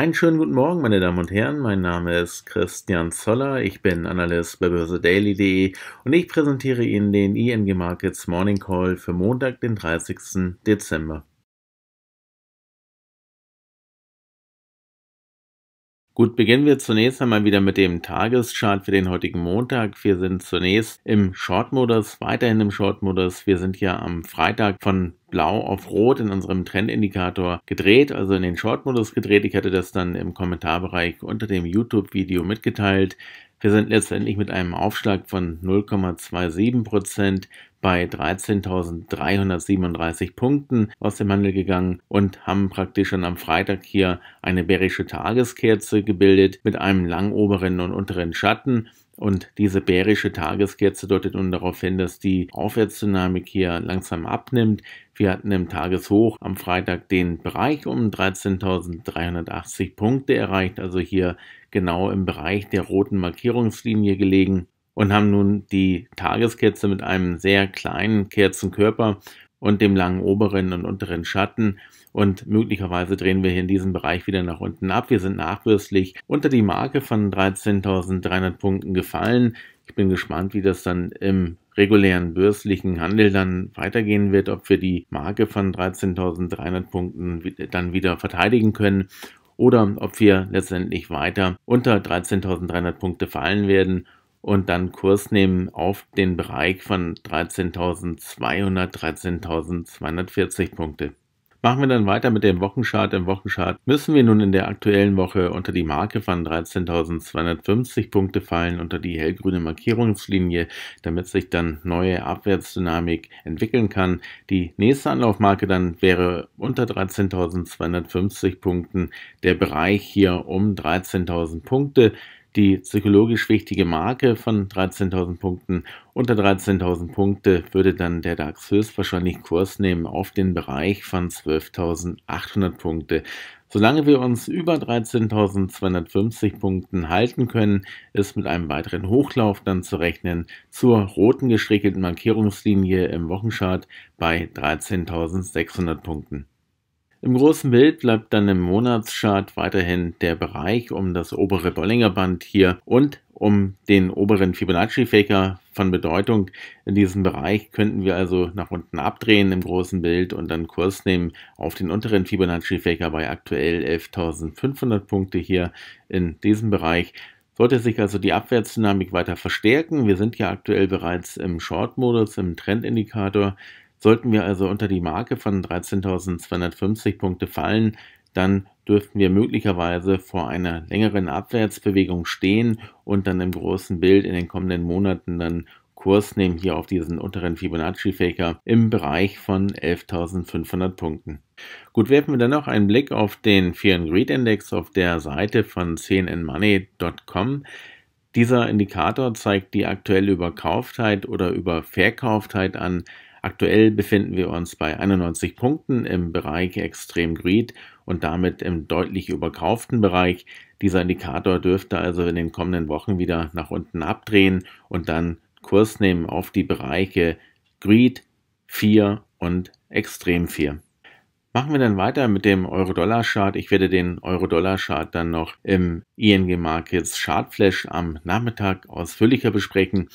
Einen schönen guten Morgen, meine Damen und Herren. Mein Name ist Christian Zoller. Ich bin Analyst bei börsedaily.de und ich präsentiere Ihnen den ING Markets Morning Call für Montag, den 30. Dezember. Gut, beginnen wir zunächst einmal wieder mit dem Tageschart für den heutigen Montag. Wir sind zunächst im Short-Modus, weiterhin im Short-Modus. Wir sind ja am Freitag von blau auf rot in unserem Trendindikator gedreht, also in den Short-Modus gedreht. Ich hatte das dann im Kommentarbereich unter dem YouTube-Video mitgeteilt. Wir sind letztendlich mit einem Aufschlag von 0,27 Prozent bei 13.337 Punkten aus dem Handel gegangen und haben praktisch schon am Freitag hier eine bärische Tageskerze gebildet mit einem lang oberen und unteren Schatten. Und diese bärische Tageskerze deutet nun darauf hin, dass die Aufwärtsdynamik hier langsam abnimmt. Wir hatten im Tageshoch am Freitag den Bereich um 13.380 Punkte erreicht, also hier genau im Bereich der roten Markierungslinie gelegen und haben nun die Tageskerze mit einem sehr kleinen Kerzenkörper und dem langen oberen und unteren Schatten. Und möglicherweise drehen wir hier in diesem Bereich wieder nach unten ab. Wir sind nachbürstlich unter die Marke von 13.300 Punkten gefallen. Ich bin gespannt, wie das dann im regulären bürstlichen Handel dann weitergehen wird, ob wir die Marke von 13.300 Punkten dann wieder verteidigen können oder ob wir letztendlich weiter unter 13.300 Punkte fallen werden und dann Kurs nehmen auf den Bereich von 13.200, 13.240 Punkte. Machen wir dann weiter mit dem Wochenchart. Im Wochenchart müssen wir nun in der aktuellen Woche unter die Marke von 13.250 Punkte fallen, unter die hellgrüne Markierungslinie, damit sich dann neue Abwärtsdynamik entwickeln kann. Die nächste Anlaufmarke dann wäre unter 13.250 Punkten der Bereich hier um 13.000 Punkte die psychologisch wichtige Marke von 13.000 Punkten. Unter 13.000 Punkte würde dann der DAX höchstwahrscheinlich Kurs nehmen auf den Bereich von 12.800 Punkte. Solange wir uns über 13.250 Punkten halten können, ist mit einem weiteren Hochlauf dann zu rechnen zur roten gestrickelten Markierungslinie im Wochenchart bei 13.600 Punkten. Im großen Bild bleibt dann im Monatschart weiterhin der Bereich um das obere Bollinger Band hier und um den oberen Fibonacci-Faker von Bedeutung. In diesem Bereich könnten wir also nach unten abdrehen im großen Bild und dann Kurs nehmen auf den unteren Fibonacci-Faker bei aktuell 11.500 Punkte hier in diesem Bereich. Sollte sich also die Abwärtsdynamik weiter verstärken, wir sind ja aktuell bereits im Short-Modus, im Trendindikator, Sollten wir also unter die Marke von 13.250 Punkte fallen, dann dürften wir möglicherweise vor einer längeren Abwärtsbewegung stehen und dann im großen Bild in den kommenden Monaten dann Kurs nehmen hier auf diesen unteren Fibonacci-Faker im Bereich von 11.500 Punkten. Gut, werfen wir dann noch einen Blick auf den Fear and Greed Index auf der Seite von 10 Dieser Indikator zeigt die aktuelle Überkauftheit oder Überverkauftheit an. Aktuell befinden wir uns bei 91 Punkten im Bereich Extrem Greed und damit im deutlich überkauften Bereich. Dieser Indikator dürfte also in den kommenden Wochen wieder nach unten abdrehen und dann Kurs nehmen auf die Bereiche Greed, 4 und Extrem 4. Machen wir dann weiter mit dem Euro-Dollar-Chart. Ich werde den Euro-Dollar-Chart dann noch im ING Markets Chartflash am Nachmittag ausführlicher besprechen.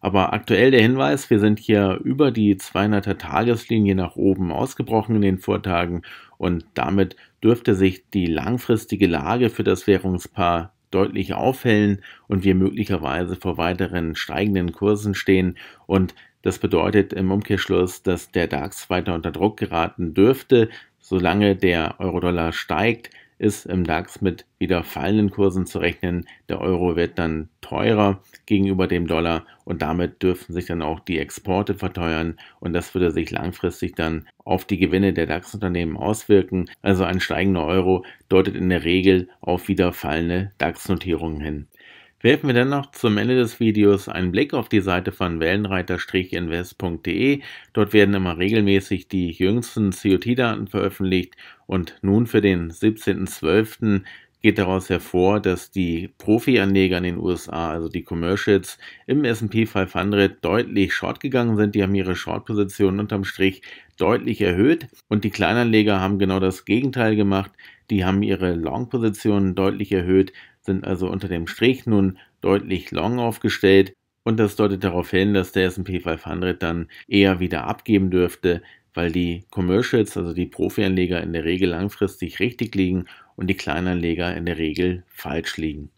Aber aktuell der Hinweis, wir sind hier über die 200er Tageslinie nach oben ausgebrochen in den Vortagen und damit dürfte sich die langfristige Lage für das Währungspaar deutlich aufhellen und wir möglicherweise vor weiteren steigenden Kursen stehen und das bedeutet im Umkehrschluss, dass der DAX weiter unter Druck geraten dürfte, solange der Euro-Dollar steigt, ist im DAX mit wieder fallenden Kursen zu rechnen. Der Euro wird dann teurer gegenüber dem Dollar und damit dürften sich dann auch die Exporte verteuern und das würde sich langfristig dann auf die Gewinne der DAX-Unternehmen auswirken. Also ein steigender Euro deutet in der Regel auf wieder fallende DAX-Notierungen hin. Werfen wir dennoch zum Ende des Videos einen Blick auf die Seite von wellenreiter-invest.de. Dort werden immer regelmäßig die jüngsten COT-Daten veröffentlicht und nun für den 17.12 geht daraus hervor, dass die Profi-Anleger in den USA, also die Commercials, im S&P 500 deutlich short gegangen sind. Die haben ihre Short-Positionen unterm Strich deutlich erhöht und die Kleinanleger haben genau das Gegenteil gemacht. Die haben ihre Long-Positionen deutlich erhöht sind also unter dem Strich nun deutlich long aufgestellt und das deutet darauf hin, dass der SP 500 dann eher wieder abgeben dürfte, weil die Commercials, also die Profianleger in der Regel langfristig richtig liegen und die Kleinanleger in der Regel falsch liegen.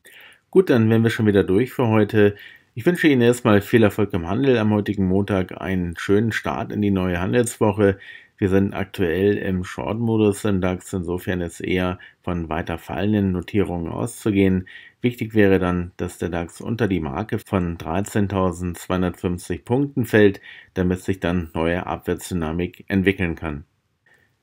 Gut, dann wären wir schon wieder durch für heute. Ich wünsche Ihnen erstmal viel Erfolg im Handel am heutigen Montag, einen schönen Start in die neue Handelswoche. Wir sind aktuell im Short-Modus im DAX, insofern ist eher von weiter fallenden Notierungen auszugehen. Wichtig wäre dann, dass der DAX unter die Marke von 13.250 Punkten fällt, damit sich dann neue Abwärtsdynamik entwickeln kann.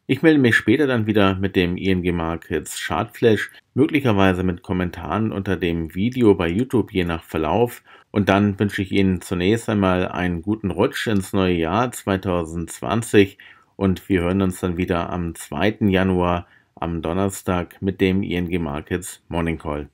Ich melde mich später dann wieder mit dem IMG Markets Chartflash, möglicherweise mit Kommentaren unter dem Video bei YouTube je nach Verlauf. Und dann wünsche ich Ihnen zunächst einmal einen guten Rutsch ins neue Jahr 2020 und wir hören uns dann wieder am 2. Januar am Donnerstag mit dem ING Markets Morning Call.